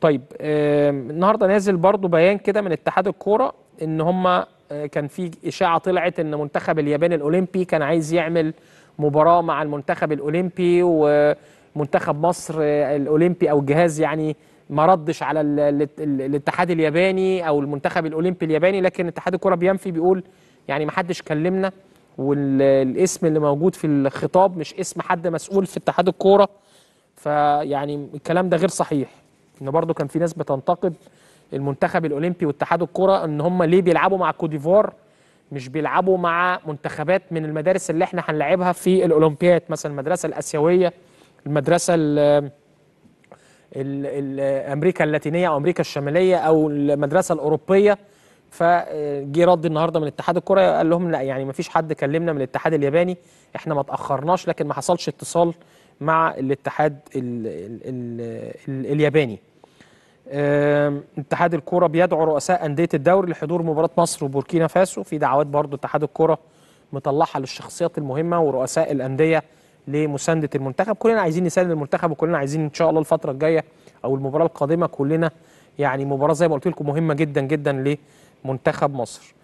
طيب النهارده نازل برضو بيان كده من اتحاد الكوره ان هم آه، كان في اشاعه طلعت ان منتخب اليابان الاولمبي كان عايز يعمل مباراه مع المنتخب الاولمبي ومنتخب مصر آه، الاولمبي او الجهاز يعني ما ردش على الاتحاد الياباني او المنتخب الاولمبي الياباني لكن اتحاد الكوره بينفي بيقول يعني ما حدش كلمنا والاسم اللي موجود في الخطاب مش اسم حد مسؤول في اتحاد الكوره فيعني الكلام ده غير صحيح ان برضو كان في ناس بتنتقد المنتخب الاولمبي واتحاد الكره ان هم ليه بيلعبوا مع كوديفور مش بيلعبوا مع منتخبات من المدارس اللي احنا هنلعبها في الاولمبياد مثلا المدرسه الاسيويه المدرسه الـ الـ الـ امريكا اللاتينيه او امريكا الشماليه او المدرسه الاوروبيه فجي رد النهارده من اتحاد الكره قال لهم لا يعني ما فيش حد كلمنا من الاتحاد الياباني احنا ما تاخرناش لكن ما حصلش اتصال مع الاتحاد ال ال الـ الياباني اتحاد الكوره بيدعو رؤساء انديه الدوري لحضور مباراه مصر وبوركينا فاسو في دعوات برضو اتحاد الكوره مطلعها للشخصيات المهمه ورؤساء الانديه لمسانده المنتخب كلنا عايزين نساند المنتخب وكلنا عايزين ان شاء الله الفتره الجايه او المباراه القادمه كلنا يعني مباراه زي ما قلت لكم مهمه جدا جدا لمنتخب مصر